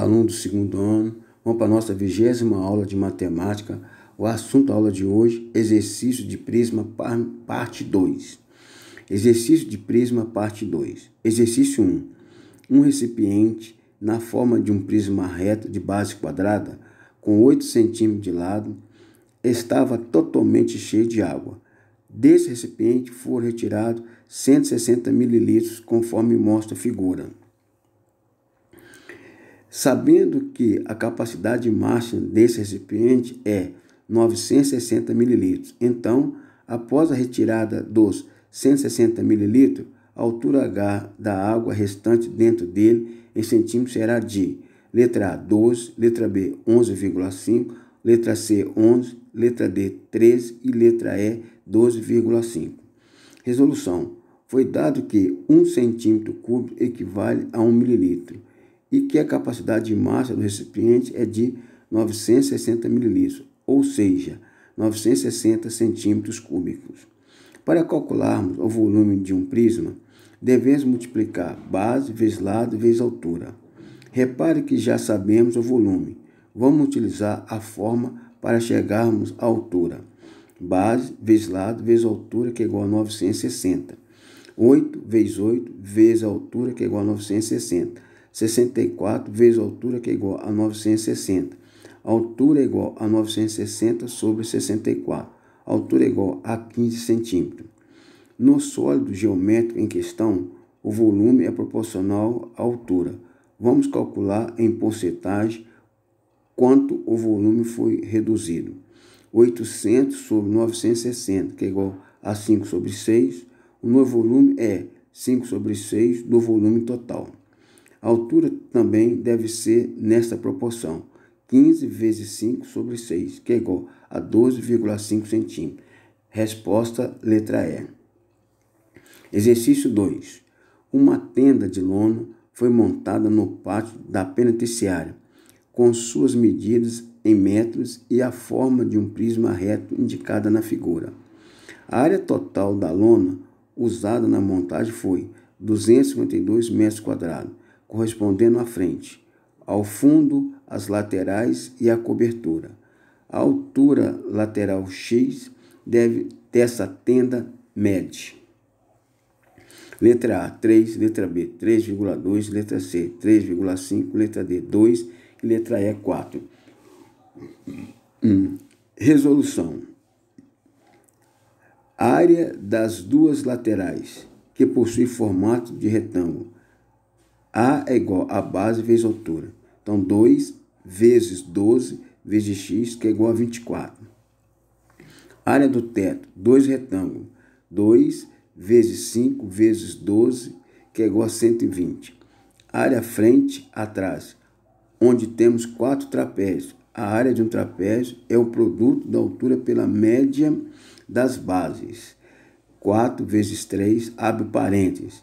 alunos do segundo ano, vamos para a nossa vigésima aula de matemática. O assunto da aula de hoje, exercício de prisma, parte 2. Exercício de prisma, parte 2. Exercício 1. Um. um recipiente na forma de um prisma reto de base quadrada, com 8 centímetros de lado, estava totalmente cheio de água. Desse recipiente foram retirados 160 mililitros, conforme mostra a figura sabendo que a capacidade de marcha desse recipiente é 960 ml. Então, após a retirada dos 160 ml, a altura H da água restante dentro dele em centímetros será de letra A 12, letra B 11,5, letra C 11, letra D 13 e letra E 12,5. Resolução: Foi dado que 1 centímetro cúbico equivale a 1 mililitro e que a capacidade de massa do recipiente é de 960 ml, ou seja, 960 centímetros cúbicos. Para calcularmos o volume de um prisma, devemos multiplicar base vezes lado vezes altura. Repare que já sabemos o volume. Vamos utilizar a forma para chegarmos à altura. Base vezes lado vezes altura, que é igual a 960. 8 vezes 8 vezes a altura, que é igual a 960 64 vezes a altura, que é igual a 960. A altura é igual a 960 sobre 64. A altura é igual a 15 centímetros. No sólido geométrico em questão, o volume é proporcional à altura. Vamos calcular em porcentagem quanto o volume foi reduzido. 800 sobre 960, que é igual a 5 sobre 6. O novo volume é 5 sobre 6 do volume total. A altura também deve ser nesta proporção, 15 vezes 5 sobre 6, que é igual a 12,5 centímetros. Resposta letra E. Exercício 2. Uma tenda de lona foi montada no pátio da penitenciária, com suas medidas em metros e a forma de um prisma reto indicada na figura. A área total da lona usada na montagem foi 252 metros quadrados, correspondendo à frente, ao fundo, as laterais e a cobertura. A altura lateral X deve, dessa tenda mede. Letra A, 3, letra B, 3,2, letra C, 3,5, letra D, 2 e letra E, 4. Hum. Resolução. A área das duas laterais, que possui formato de retângulo, a é igual a base vezes a altura. Então, 2 vezes 12 vezes x, que é igual a 24. Área do teto, dois retângulos. 2 vezes 5 vezes 12, que é igual a 120. Área frente, atrás, onde temos quatro trapézios. A área de um trapézio é o produto da altura pela média das bases. 4 vezes 3, abre parênteses.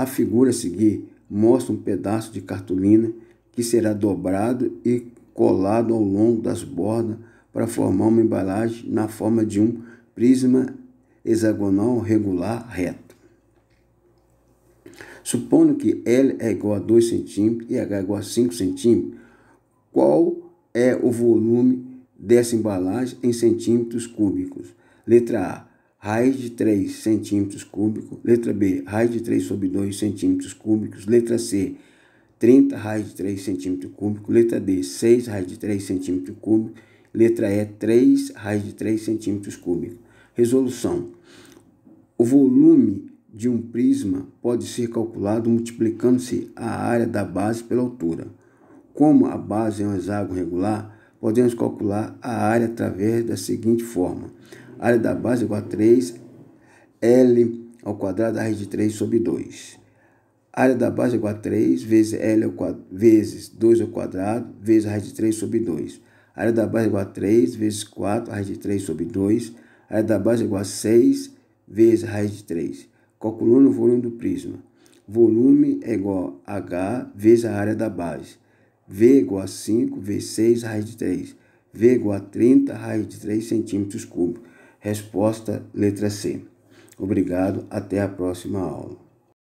A figura a seguir mostra um pedaço de cartolina que será dobrado e colado ao longo das bordas para formar uma embalagem na forma de um prisma hexagonal regular reto. Supondo que L é igual a 2 cm e H é igual a 5 cm, qual é o volume dessa embalagem em centímetros cúbicos? Letra A, raiz de 3 centímetros cúbicos, letra B, raiz de 3 sobre 2 centímetros cúbicos, letra C, 30 raiz de 3 centímetros cúbicos, letra D, 6 raiz de 3 centímetros cúbicos, letra E, 3 raiz de 3 centímetros cúbicos. Resolução. O volume de um prisma pode ser calculado multiplicando-se a área da base pela altura. Como a base é um hexágono regular, podemos calcular a área através da seguinte forma: área da base igual a 3, L ao quadrado raiz de 3 sobre 2. área da base igual a 3 vezes L ao quadrado, vezes 2 ao quadrado vezes raiz de 3 sobre 2. área da base igual a 3 vezes 4, raiz de 3 sobre 2. área da base igual a 6 vezes raiz de 3. Calculando o volume do prisma. Volume é igual a H vezes a área da base. V igual a 5 vezes 6 raiz de 3. V igual a 30 raiz de 3 centímetros cúbicos. Resposta letra C. Obrigado, até a próxima aula.